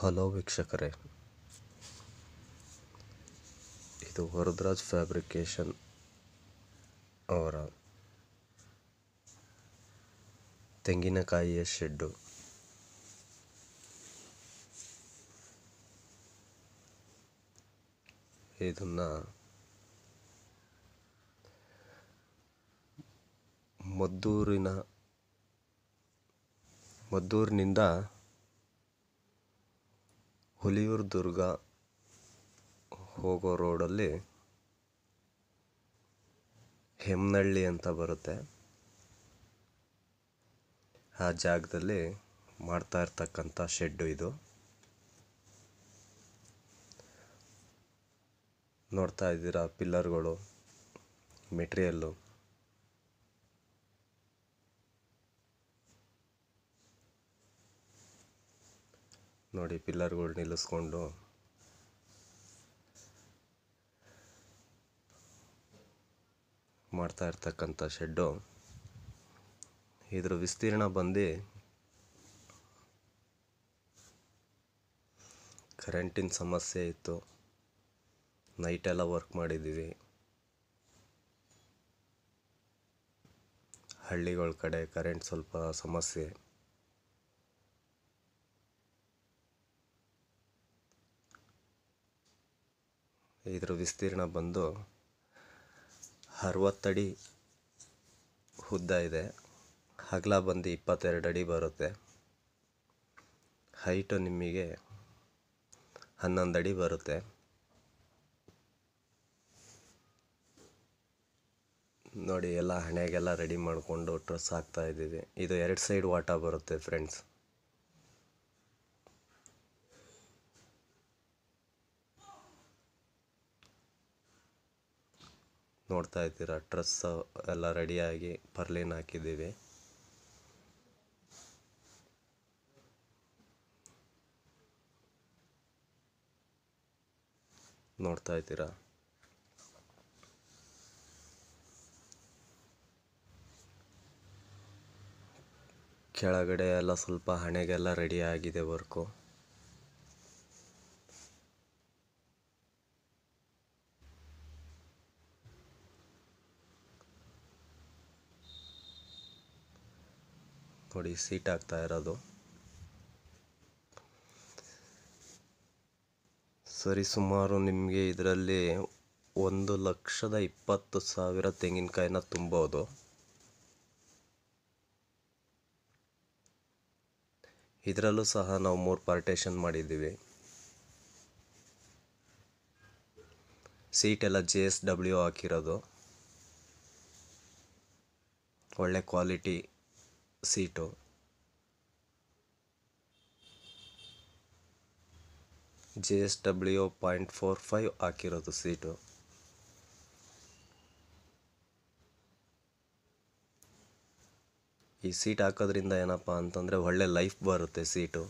hello ವೀಕ್ಷಕರೇ ಇದು Varadaraj fabrication ಅವರ ತೆಂಗಿನಕಾಯಿಯ ಶೆಡ್ಡು ಇದನ್ನು ಮದ್ದೂರಿನ ಮದ್ದೂರಿನಿಂದ ಹುಲಿಯೂರು ದುರ್ಗ ಹೋಗೋ ರೋಡಲ್ಲಿ ಹೆಮ್ಮನಳ್ಳಿ ಅಂತ ಬರುತ್ತೆ ಆ ಜಾಗದಲ್ಲಿ ಮಾಡ್ತಾ ಇರ್ತಕ್ಕಂಥ ಶೆಡ್ಡು ಇದು ನೋಡ್ತಾ ಇದ್ದೀರಾ ಪಿಲ್ಲರ್ಗಳು ಮೆಟೀರಿಯಲ್ಲು ನೋಡಿ ಪಿಲ್ಲರ್ಗಳು ನಿಲ್ಲಿಸ್ಕೊಂಡು ಮಾಡ್ತಾ ಇರ್ತಕ್ಕಂಥ ಶೆಡ್ಡು ಇದ್ರ ವಿಸ್ತೀರ್ಣ ಬಂದು ಕರೆಂಟಿನ ಸಮಸ್ಯೆ ಇತ್ತು ನೈಟೆಲ್ಲ ವರ್ಕ್ ಮಾಡಿದ್ದೀವಿ ಹಳ್ಳಿಗಳ ಕಡೆ ಕರೆಂಟ್ ಸ್ವಲ್ಪ ಸಮಸ್ಯೆ ಇದರ ವಿಸ್ತೀರ್ಣ ಬಂದು ಅರವತ್ತಡಿ ಉದ್ದ ಇದೆ ಅಗಲ ಬಂದು ಇಪ್ಪತ್ತೆರಡು ಅಡಿ ಬರುತ್ತೆ ಹೈಟು ನಿಮಗೆ ಹನ್ನೊಂದು ಅಡಿ ಬರುತ್ತೆ ನೋಡಿ ಎಲ್ಲ ಹಣೆಗೆಲ್ಲ ರೆಡಿ ಮಾಡಿಕೊಂಡು ಟ್ರಸ್ ಹಾಕ್ತಾ ಇದ್ದೀವಿ ಇದು ಎರಡು ಸೈಡ್ ವಾಟ ಬರುತ್ತೆ ಫ್ರೆಂಡ್ಸ್ ನೋಡ್ತಾ ಇದ್ದೀರಾ ಡ್ರೆಸ್ ಎಲ್ಲ ರೆಡಿಯಾಗಿ ಪರ್ಲಿನ್ ಹಾಕಿದ್ದೀವಿ ನೋಡ್ತಾ ಇದ್ದೀರಾ ಕೆಳಗಡೆ ಎಲ್ಲ ಸ್ವಲ್ಪ ಹಣೆಗೆಲ್ಲ ರೆಡಿ ಆಗಿದೆ ವರ್ಕು ನೋಡಿ ಸೀಟ್ ಆಗ್ತಾ ಇರೋದು ಸರಿ ಸುಮಾರು ನಿಮಗೆ ಇದರಲ್ಲಿ ಒಂದು ಲಕ್ಷದ ಇಪ್ಪತ್ತು ಸಾವಿರ ತೆಂಗಿನಕಾಯಿನ ತುಂಬೋದು ಇದರಲ್ಲೂ ಸಹ ನಾವು ಮೂರು ಪಾರ್ಟೇಷನ್ ಮಾಡಿದ್ದೀವಿ ಸೀಟೆಲ್ಲ ಜೆ ಎಸ್ ಡಬ್ಲ್ಯೂ ಹಾಕಿರೋದು ಒಳ್ಳೆ quality seat J S W point four five ಹಾಕಿರೋದು ಸೀಟು ಈ ಸೀಟ್ ಹಾಕೋದ್ರಿಂದ ಏನಪ್ಪ ಅಂತಂದರೆ ಒಳ್ಳೆ ಲೈಫ್ ಬರುತ್ತೆ ಸೀಟು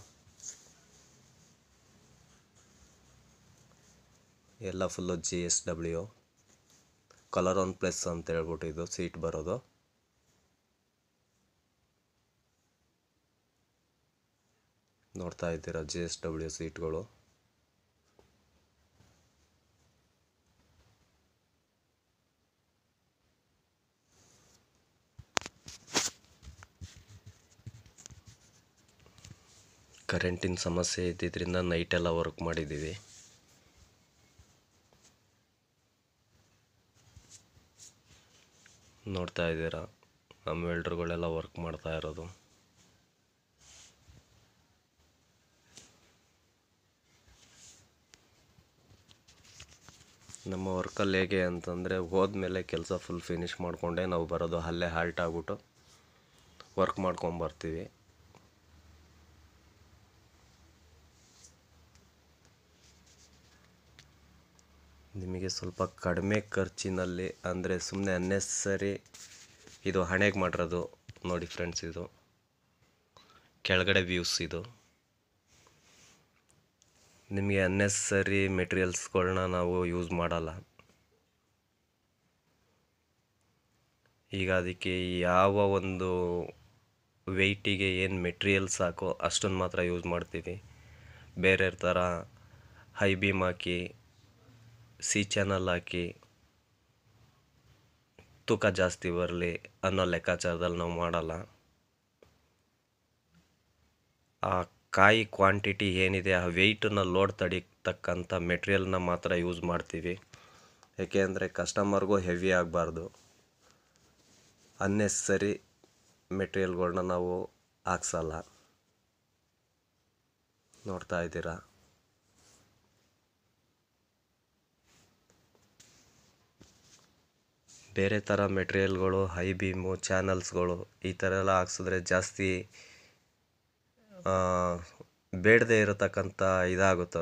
ಎಲ್ಲ full G S W colour one plus ಅಂತ ಹೇಳ್ಬಿಟ್ಟು ಇದು ಸೀಟ್ ಬರೋದು ನೋಡ್ತಾ ಇದ್ದೀರಾ ಜಿ ಎಸ್ ಡಬ್ಲ್ಯೂ ಸೀಟ್ಗಳು ಕರೆಂಟಿನ ಸಮಸ್ಯೆ ಇದ್ದಿದ್ದರಿಂದ ನೈಟೆಲ್ಲ ವರ್ಕ್ ಮಾಡಿದ್ದೀವಿ ನೋಡ್ತಾ ಇದ್ದೀರಾ ನಮ್ಮ ವೆಲ್ಡ್ರ್ಗಳೆಲ್ಲ ವರ್ಕ್ ಮಾಡ್ತಾ ಇರೋದು ನಮ್ಮ ವರ್ಕಲ್ಲಿ ಹೇಗೆ ಅಂತಂದರೆ ಹೋದ್ಮೇಲೆ ಕೆಲಸ ಫುಲ್ ಫಿನಿಶ್ ಮಾಡಿಕೊಂಡೆ ನಾವು ಬರೋದು ಅಲ್ಲೇ ಹಾಲ್ಟ್ ಆಗ್ಬಿಟ್ಟು ವರ್ಕ್ ಮಾಡ್ಕೊಂಬರ್ತೀವಿ ನಿಮಗೆ ಸ್ವಲ್ಪ ಕಡಿಮೆ ಖರ್ಚಿನಲ್ಲಿ ಅಂದರೆ ಸುಮ್ಮನೆ ಅನ್ನೆಸರಿ ಇದು ಹಣೆಗೆ ಮಾಡಿರೋದು ನೋಡಿ ಫ್ರೆಂಡ್ಸ್ ಇದು ಕೆಳಗಡೆ ವ್ಯೂಸ್ ಇದು ನಿಮಗೆ ಅನ್ನೆಸರಿ ಮೆಟೀರಿಯಲ್ಸ್ಗಳನ್ನ ನಾವು ಯೂಸ್ ಮಾಡಲ್ಲ ಈಗ ಅದಕ್ಕೆ ಯಾವ ಒಂದು ವೆಯ್ಟಿಗೆ ಏನು ಮೆಟೀರಿಯಲ್ಸ್ ಹಾಕೋ ಅಷ್ಟೊಂದು ಮಾತ್ರ ಯೂಸ್ ಮಾಡ್ತೀವಿ ಬೇರೆ ಥರ ಹೈ ಬೀಮ್ ಹಾಕಿ ಸಿ ಚಾನಲ್ ಹಾಕಿ ತೂಕ ಜಾಸ್ತಿ ಬರಲಿ ಅನ್ನೋ ಲೆಕ್ಕಾಚಾರದಲ್ಲಿ ನಾವು ಮಾಡಲ್ಲ ಆ ಕಾಯಿ ಕ್ವಾಂಟಿಟಿ ಏನಿದೆ ಆ ವೆಯ್ಟನ್ನ ಲೋಡ್ ತಡೀತಕ್ಕಂಥ ಮೆಟೀರಿಯಲ್ನ ಮಾತ್ರ ಯೂಸ್ ಮಾಡ್ತೀವಿ ಏಕೆ ಅಂದರೆ ಕಸ್ಟಮರ್ಗೂ ಹೆವಿ ಆಗಬಾರ್ದು ಅನ್ನೆಸರಿ ಮೆಟೀರಿಯಲ್ಗಳನ್ನ ನಾವು ಹಾಕ್ಸಲ್ಲ ನೋಡ್ತಾ ಇದ್ದೀರಾ ಬೇರೆ ಥರ ಮೆಟೀರಿಯಲ್ಗಳು ಹೈ ಬೀಮು ಚಾನಲ್ಸ್ಗಳು ಈ ಥರ ಎಲ್ಲ ಹಾಕ್ಸಿದ್ರೆ ಜಾಸ್ತಿ ಬೇಡದೇ ಇರತಕ್ಕಂಥ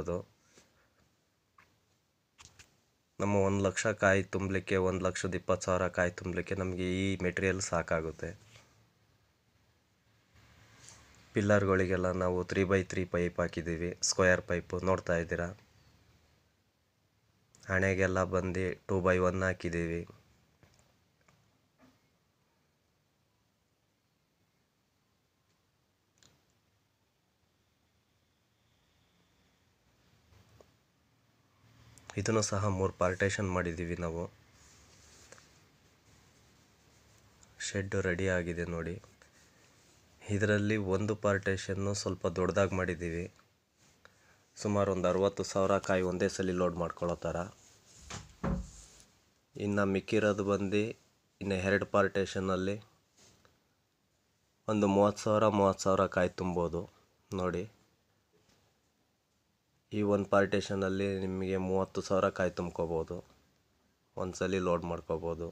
ಅದು ನಮ್ಮ ಒಂದು ಲಕ್ಷ ಕಾಯಿ ತುಂಬಲಿಕ್ಕೆ ಒಂದು ಲಕ್ಷದ ಇಪ್ಪತ್ತು ಸಾವಿರ ಕಾಯಿ ತುಂಬಲಿಕ್ಕೆ ನಮಗೆ ಈ ಮೆಟೀರಿಯಲ್ ಸಾಕಾಗುತ್ತೆ ಪಿಲ್ಲರ್ಗಳಿಗೆಲ್ಲ ನಾವು ತ್ರೀ ಬೈ ತ್ರೀ ಪೈಪ್ ಹಾಕಿದ್ದೀವಿ ಸ್ಕ್ವಯರ್ ಪೈಪು ನೋಡ್ತಾ ಇದ್ದೀರಾ ಹಣೆಗೆಲ್ಲ ಬಂದು ಟೂ ಬೈ ಒನ್ ಹಾಕಿದ್ದೀವಿ ಇದನ್ನು ಸಹ ಮೂರು ಪಾರ್ಟೇಷನ್ ಮಾಡಿದ್ದೀವಿ ನಾವು ಶೆಡ್ಡು ರೆಡಿ ಆಗಿದೆ ನೋಡಿ ಇದರಲ್ಲಿ ಒಂದು ಪಾರ್ಟೇಷನ್ನು ಸ್ವಲ್ಪ ದೊಡ್ಡದಾಗಿ ಮಾಡಿದ್ದೀವಿ ಸುಮಾರು ಒಂದು ಅರುವತ್ತು ಸಾವಿರ ಕಾಯಿ ಒಂದೇ ಸಲ ಲೋಡ್ ಮಾಡ್ಕೊಳ್ಳೋ ಥರ ಇನ್ನು ಮಿಕ್ಕಿರೋದು ಬಂದು ಇನ್ನು ಎರಡು ಪಾರ್ಟೇಷನಲ್ಲಿ ಒಂದು ಮೂವತ್ತು ಸಾವಿರ ಮೂವತ್ತು ಸಾವಿರ ಕಾಯಿ ತುಂಬೋದು ನೋಡಿ ಈ ಒಂದು ಪಾರ್ಟೇಷನಲ್ಲಿ ನಿಮಗೆ ಮೂವತ್ತು ಸಾವಿರ ಕಾಯಿ ತುಂಬ್ಕೋಬೋದು ಒಂದು ಸಲ ಲೋಡ್ ಮಾಡ್ಕೋಬೋದು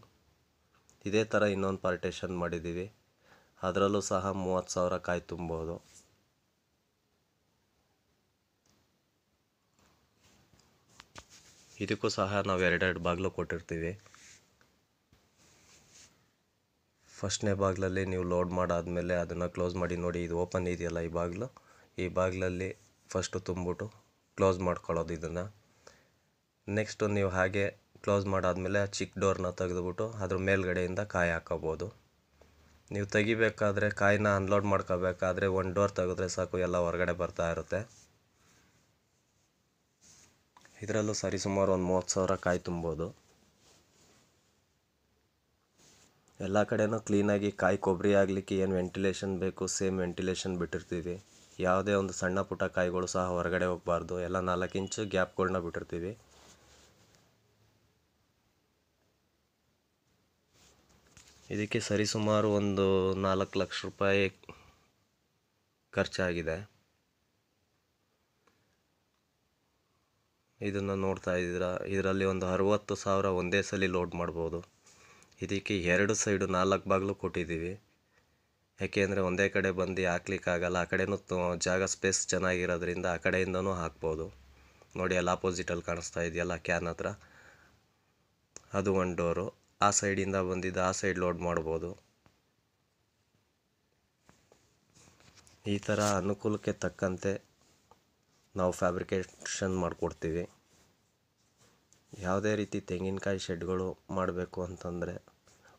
ಇದೇ ಥರ ಇನ್ನೊಂದು ಪಾರ್ಟೇಷನ್ ಮಾಡಿದ್ದೀವಿ ಅದರಲ್ಲೂ ಸಹ ಮೂವತ್ತು ಸಾವಿರ ಕಾಯಿ ತುಂಬೋದು ಇದಕ್ಕೂ ಸಹ ನಾವು ಎರಡೆರಡು ಬಾಗಿಲು ಕೊಟ್ಟಿರ್ತೀವಿ ಫಸ್ಟ್ನೇ ಬಾಗಿಲಲ್ಲಿ ನೀವು ಲೋಡ್ ಮಾಡಾದಮೇಲೆ ಅದನ್ನು ಕ್ಲೋಸ್ ಮಾಡಿ ನೋಡಿ ಇದು ಓಪನ್ ಇದೆಯಲ್ಲ ಈ ಬಾಗಿಲು ಈ ಬಾಗಿಲಲ್ಲಿ ಫಸ್ಟು ತುಂಬಿಟ್ಟು ಕ್ಲೋಸ್ ಮಾಡ್ಕೊಳ್ಳೋದು ಇದನ್ನು ನೆಕ್ಸ್ಟು ನೀವು ಹಾಗೆ ಕ್ಲೋಸ್ ಮಾಡಾದಮೇಲೆ ಆ ಚಿಕ್ಕ ಡೋರ್ನ ತೆಗೆದುಬಿಟ್ಟು ಅದ್ರ ಮೇಲ್ಗಡೆಯಿಂದ ಕಾಯಿ ಹಾಕೋಬೋದು ನೀವು ತೆಗಿಬೇಕಾದ್ರೆ ಕಾಯಿನ ಅನ್ಲೋಡ್ ಮಾಡ್ಕೋಬೇಕಾದ್ರೆ ಒಂದು ಡೋರ್ ತೆಗೆದ್ರೆ ಸಾಕು ಎಲ್ಲ ಹೊರಗಡೆ ಬರ್ತಾ ಇರುತ್ತೆ ಇದರಲ್ಲೂ ಸರಿ ಸುಮಾರು ಒಂದು ಮೂವತ್ತು ಸಾವಿರ ಕಾಯಿ ತುಂಬೋದು ಎಲ್ಲ ಕಡೆನೂ ಕ್ಲೀನಾಗಿ ಕಾಯಿ ಕೊಬ್ಬರಿ ಆಗಲಿಕ್ಕೆ ಏನು ವೆಂಟಿಲೇಷನ್ ಬೇಕು ಸೇಮ್ ವೆಂಟಿಲೇಷನ್ ಬಿಟ್ಟಿರ್ತೀವಿ ಯಾವುದೇ ಒಂದು ಸಣ್ಣ ಪುಟ್ಟ ಕಾಯಿಗಳು ಸಹ ಹೊರಗಡೆ ಹೋಗಬಾರ್ದು ಎಲ್ಲ ನಾಲ್ಕು ಇಂಚು ಗ್ಯಾಪ್ಗಳನ್ನ ಬಿಟ್ಟಿರ್ತೀವಿ ಇದಕ್ಕೆ ಸರಿಸುಮಾರು ಒಂದು ನಾಲ್ಕು ಲಕ್ಷ ರೂಪಾಯಿ ಖರ್ಚಾಗಿದೆ ಇದನ್ನು ನೋಡ್ತಾ ಇದ್ದೀರ ಇದರಲ್ಲಿ ಒಂದು ಅರುವತ್ತು ಸಾವಿರ ಒಂದೇ ಸಲ ಲೋಡ್ ಮಾಡ್ಬೋದು ಇದಕ್ಕೆ ಎರಡು ಸೈಡು ನಾಲ್ಕು ಬಾಗಿಲು ಕೊಟ್ಟಿದ್ದೀವಿ ಯಾಕೆ ಅಂದರೆ ಒಂದೇ ಕಡೆ ಬಂದು ಹಾಕ್ಲಿಕ್ಕಾಗಲ್ಲ ಆ ಕಡೆಯೂ ಜಾಗ ಸ್ಪೇಸ್ ಚೆನ್ನಾಗಿರೋದ್ರಿಂದ ಆ ಕಡೆಯಿಂದನೂ ಹಾಕ್ಬೋದು ನೋಡಿ ಅಲ್ಲಿ ಅಪೋಸಿಟಲ್ಲಿ ಕಾಣಿಸ್ತಾ ಇದೆಯಲ್ಲ ಕ್ಯಾನ್ ಹತ್ರ ಅದು ಒಂದು ಡೋರು ಆ ಸೈಡಿಂದ ಬಂದಿದ್ದು ಆ ಸೈಡ್ ಲೋಡ್ ಮಾಡ್ಬೋದು ಈ ಥರ ಅನುಕೂಲಕ್ಕೆ ತಕ್ಕಂತೆ ನಾವು ಫ್ಯಾಬ್ರಿಕೇಷನ್ ಮಾಡಿಕೊಡ್ತೀವಿ ಯಾವುದೇ ರೀತಿ ತೆಂಗಿನಕಾಯಿ ಶೆಡ್ಗಳು ಮಾಡಬೇಕು ಅಂತಂದರೆ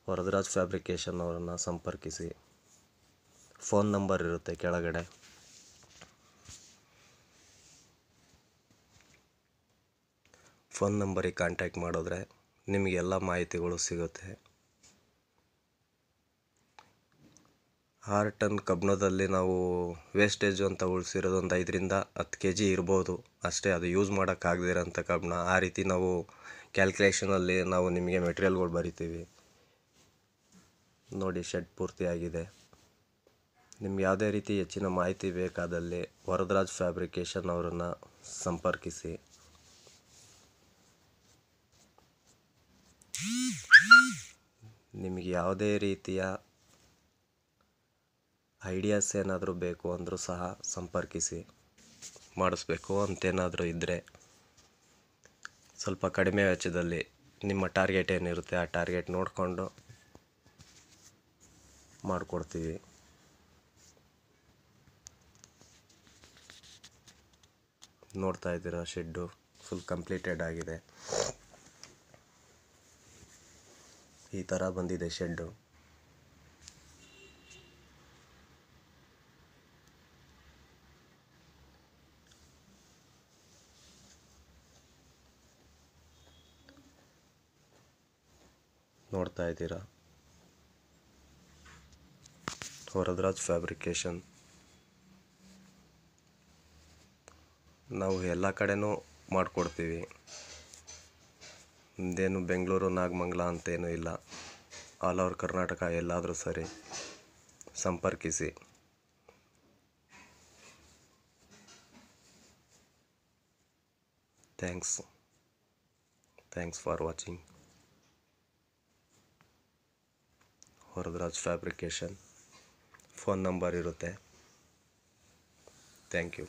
ವರದರಾಜ್ ಫ್ಯಾಬ್ರಿಕೇಷನ್ ಅವರನ್ನು ಸಂಪರ್ಕಿಸಿ ಫೋನ್ ನಂಬರ್ ಇರುತ್ತೆ ಕೆಳಗಡೆ ಫೋನ್ ನಂಬರಿಗೆ ಕಾಂಟ್ಯಾಕ್ಟ್ ಮಾಡಿದ್ರೆ ನಿಮಗೆ ಎಲ್ಲ ಮಾಹಿತಿಗಳು ಸಿಗುತ್ತೆ ಆರು ಟನ್ ಕಬ್ಬಿಣದಲ್ಲಿ ನಾವು ವೇಸ್ಟೇಜ್ ಅಂತ ಉಳಿಸಿರೋದು ಒಂದು ಐದರಿಂದ ಹತ್ತು ಕೆ ಜಿ ಇರ್ಬೋದು ಅಷ್ಟೇ ಅದು ಯೂಸ್ ಮಾಡೋಕ್ಕಾಗದಿರೋಂಥ ಕಬ್ಬಣ ಆ ರೀತಿ ನಾವು ಕ್ಯಾಲ್ಕುಲೇಷನಲ್ಲಿ ನಾವು ನಿಮಗೆ ಮೆಟೀರಿಯಲ್ಗಳು ಬರಿತೀವಿ ನೋಡಿ ಶೆಡ್ ಪೂರ್ತಿಯಾಗಿದೆ ನಿಮ್ಗೆ ಯಾವುದೇ ರೀತಿ ಹೆಚ್ಚಿನ ಮಾಹಿತಿ ಬೇಕಾದಲ್ಲಿ ವರದರಾಜ್ ಫ್ಯಾಬ್ರಿಕೇಷನ್ ಅವರನ್ನು ಸಂಪರ್ಕಿಸಿ ನಿಮಗೆ ಯಾವುದೇ ರೀತಿಯ ಐಡಿಯಾಸ್ ಏನಾದರೂ ಬೇಕು ಅಂದರೂ ಸಹ ಸಂಪರ್ಕಿಸಿ ಮಾಡಿಸ್ಬೇಕು ಅಂತೇನಾದರೂ ಇದ್ದರೆ ಸ್ವಲ್ಪ ಕಡಿಮೆ ವೆಚ್ಚದಲ್ಲಿ ನಿಮ್ಮ ಟಾರ್ಗೆಟ್ ಏನಿರುತ್ತೆ ಆ ಟಾರ್ಗೆಟ್ ನೋಡಿಕೊಂಡು ಮಾಡಿಕೊಡ್ತೀವಿ ನೋಡ್ತಾ ಇದ್ದೀರಾ ಶೆಡ್ಡು ಫುಲ್ ಕಂಪ್ಲೀಟೆಡ್ ಆಗಿದೆ ಈ ಥರ ಬಂದಿದೆ ಶೆಡ್ಡು ನೋಡ್ತಾ ಇದ್ದೀರಾ ವರದರಾಜ್ ಫ್ಯಾಬ್ರಿಕೇಶನ್ ನಾವು ಎಲ್ಲ ಕಡೆಯೂ ಮಾಡಿಕೊಡ್ತೀವಿ ಮುಂದೇನು ಬೆಂಗಳೂರು ನಾಗಮಂಗಲ ಅಂತೇನೂ ಇಲ್ಲ ಆಲ್ ಓವರ್ ಕರ್ನಾಟಕ ಎಲ್ಲಾದರೂ ಸರಿ ಸಂಪರ್ಕಿಸಿ ಥ್ಯಾಂಕ್ಸ್ ಥ್ಯಾಂಕ್ಸ್ ಫಾರ್ ವಾಚಿಂಗ್ ಹೊರದರಾಜ್ ಫ್ಯಾಬ್ರಿಕೇಶನ್ ಫೋನ್ ನಂಬರ್ ಇರುತ್ತೆ ಥ್ಯಾಂಕ್ ಯು